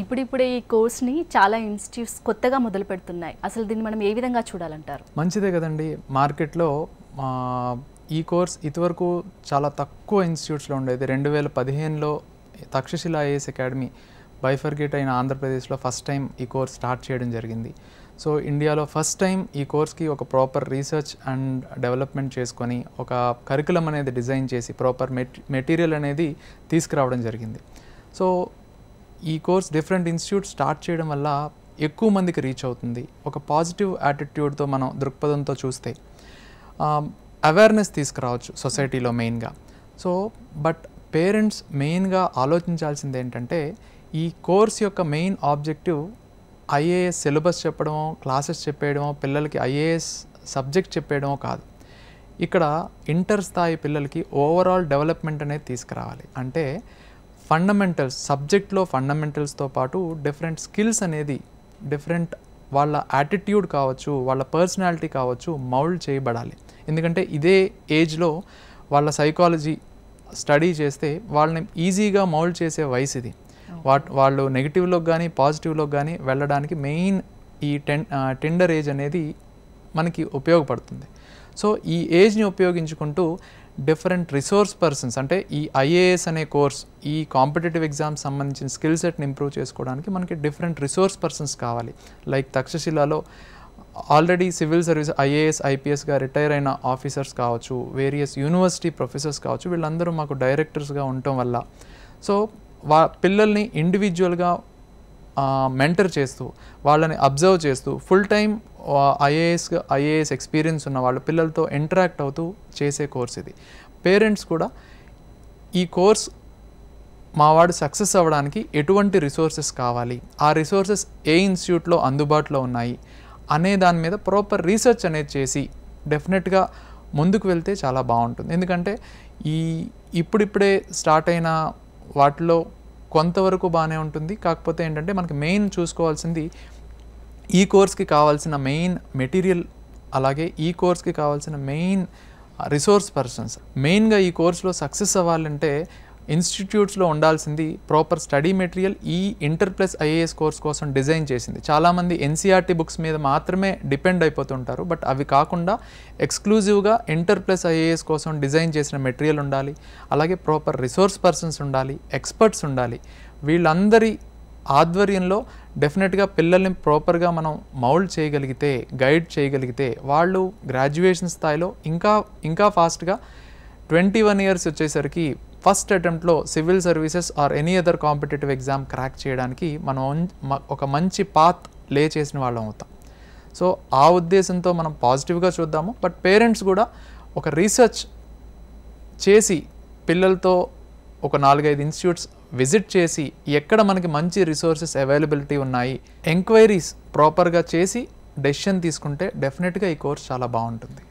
ఇప్పుడిప్పుడే ఈ కోర్స్ని చాలా ఇన్స్టిట్యూట్స్ కొత్తగా మొదలు పెడుతున్నాయి అసలు దీన్ని మనం ఏ విధంగా చూడాలంటారు మంచిదే కదండి మార్కెట్లో ఈ కోర్స్ ఇదివరకు చాలా తక్కువ ఇన్స్టిట్యూట్స్లో ఉండేది రెండు వేల పదిహేనులో తక్షశిల ఐఏఎస్ అకాడమీ బైఫర్గేట్ అయిన ఆంధ్రప్రదేశ్లో ఫస్ట్ టైం ఈ కోర్స్ స్టార్ట్ చేయడం జరిగింది సో ఇండియాలో ఫస్ట్ టైం ఈ కోర్స్కి ఒక ప్రాపర్ రీసెర్చ్ అండ్ డెవలప్మెంట్ చేసుకొని ఒక కరికులం అనేది డిజైన్ చేసి ప్రాపర్ మెట్ మెటీరియల్ అనేది తీసుకురావడం జరిగింది సో ఈ కోర్స్ డిఫరెంట్ ఇన్స్టిట్యూట్ స్టార్ట్ చేయడం వల్ల ఎక్కువ మందికి రీచ్ అవుతుంది ఒక పాజిటివ్ యాటిట్యూడ్తో మనం దృక్పథంతో చూస్తే అవేర్నెస్ తీసుకురావచ్చు సొసైటీలో మెయిన్గా సో బట్ పేరెంట్స్ మెయిన్గా ఆలోచించాల్సింది ఏంటంటే ఈ కోర్స్ యొక్క మెయిన్ ఆబ్జెక్టివ్ ఐఏఎస్ సిలబస్ చెప్పడమో క్లాసెస్ చెప్పేయడమో పిల్లలకి ఐఏఎస్ సబ్జెక్ట్ చెప్పేయడమో కాదు ఇక్కడ ఇంటర్ స్థాయి పిల్లలకి ఓవరాల్ డెవలప్మెంట్ అనేది తీసుకురావాలి అంటే ఫండమెంటల్స్ సబ్జెక్ట్లో ఫండమెంటల్స్తో పాటు డిఫరెంట్ స్కిల్స్ అనేది డిఫరెంట్ వాళ్ళ యాటిట్యూడ్ కావచ్చు వాళ్ళ పర్సనాలిటీ కావచ్చు మౌల్డ్ చేయబడాలి ఎందుకంటే ఇదే ఏజ్లో వాళ్ళ సైకాలజీ స్టడీ చేస్తే వాళ్ళని ఈజీగా మౌల్డ్ చేసే వయసు ఇది వాట్ వాళ్ళు నెగిటివ్లోకి కానీ పాజిటివ్లోకి కానీ వెళ్ళడానికి మెయిన్ ఈ టెన్ టెండర్ ఏజ్ అనేది మనకి ఉపయోగపడుతుంది సో ఈ ఏజ్ని ఉపయోగించుకుంటూ డిఫరెంట్ రిసోర్స్ పర్సన్స్ అంటే ఈ ఐఏఎస్ అనే కోర్స్ ఈ కాంపిటేటివ్ ఎగ్జామ్స్ సంబంధించిన స్కిల్ సెట్ని ఇంప్రూవ్ చేసుకోవడానికి మనకి డిఫరెంట్ రిసోర్స్ పర్సన్స్ కావాలి లైక్ తక్షశిలలో ఆల్రెడీ సివిల్ సర్వీస్ ఐఏఎస్ ఐపీఎస్గా రిటైర్ అయిన ఆఫీసర్స్ కావచ్చు వేరియస్ యూనివర్సిటీ ప్రొఫెసర్స్ కావచ్చు వీళ్ళందరూ మాకు డైరెక్టర్స్గా ఉండటం వల్ల సో వా పిల్లల్ని ఇండివిజువల్గా మెంటర్ చేస్తూ వాళ్ళని అబ్జర్వ్ చేస్తూ full time IAS IAS experience ఉన్న వాళ్ళ పిల్లలతో ఇంటరాక్ట్ అవుతూ చేసే కోర్స్ ఇది పేరెంట్స్ కూడా ఈ కోర్స్ మావాడు సక్సెస్ అవ్వడానికి ఎటువంటి రిసోర్సెస్ కావాలి ఆ రిసోర్సెస్ ఏ ఇన్స్టిట్యూట్లో అందుబాటులో ఉన్నాయి అనే దాని మీద ప్రాపర్ రీసెర్చ్ అనేది చేసి డెఫినెట్గా ముందుకు వెళ్తే చాలా బాగుంటుంది ఎందుకంటే ఈ ఇప్పుడిప్పుడే స్టార్ట్ అయిన వాటిలో కొంతవరకు బాగానే ఉంటుంది కాకపోతే ఏంటంటే మనకి మెయిన్ చూసుకోవాల్సింది ఈ కోర్స్కి కావాల్సిన మెయిన్ మెటీరియల్ అలాగే ఈ కోర్స్కి కావాల్సిన మెయిన్ రిసోర్స్ పర్సన్స్ మెయిన్గా ఈ కోర్సులో సక్సెస్ అవ్వాలంటే ఇన్స్టిట్యూట్స్లో ఉండాల్సింది ప్రాపర్ స్టడీ మెటీరియల్ ఈ ఇంటర్ ప్లస్ ఐఏఎస్ కోర్స్ కోసం డిజైన్ చేసింది చాలామంది ఎన్సీఆర్టీ బుక్స్ మీద మాత్రమే డిపెండ్ అయిపోతుంటారు బట్ అవి కాకుండా ఎక్స్క్లూజివ్గా ఇంటర్ ప్లస్ ఐఏఎస్ కోసం డిజైన్ చేసిన మెటీరియల్ ఉండాలి అలాగే ప్రాపర్ రిసోర్స్ పర్సన్స్ ఉండాలి ఎక్స్పర్ట్స్ ఉండాలి వీళ్ళందరి ఆధ్వర్యంలో డెఫినెట్గా పిల్లల్ని ప్రాపర్గా మనం మౌల్డ్ చేయగలిగితే గైడ్ చేయగలిగితే వాళ్ళు గ్రాడ్యుయేషన్ స్థాయిలో ఇంకా ఇంకా ఫాస్ట్గా ట్వంటీ వన్ ఇయర్స్ వచ్చేసరికి ఫస్ట్ అటెంప్ట్లో civil services or any other competitive exam crack చేయడానికి మనం ఒక మంచి పాత్ లే చేసిన వాళ్ళం అవుతాం సో ఆ ఉద్దేశంతో మనం పాజిటివ్గా చూద్దాము బట్ పేరెంట్స్ కూడా ఒక రీసెర్చ్ చేసి పిల్లలతో ఒక నాలుగైదు ఇన్స్టిట్యూట్స్ విజిట్ చేసి ఎక్కడ మనకి మంచి రిసోర్సెస్ అవైలబిలిటీ ఉన్నాయి ఎంక్వైరీస్ ప్రాపర్గా చేసి డెసిషన్ తీసుకుంటే డెఫినెట్గా ఈ కోర్స్ చాలా బాగుంటుంది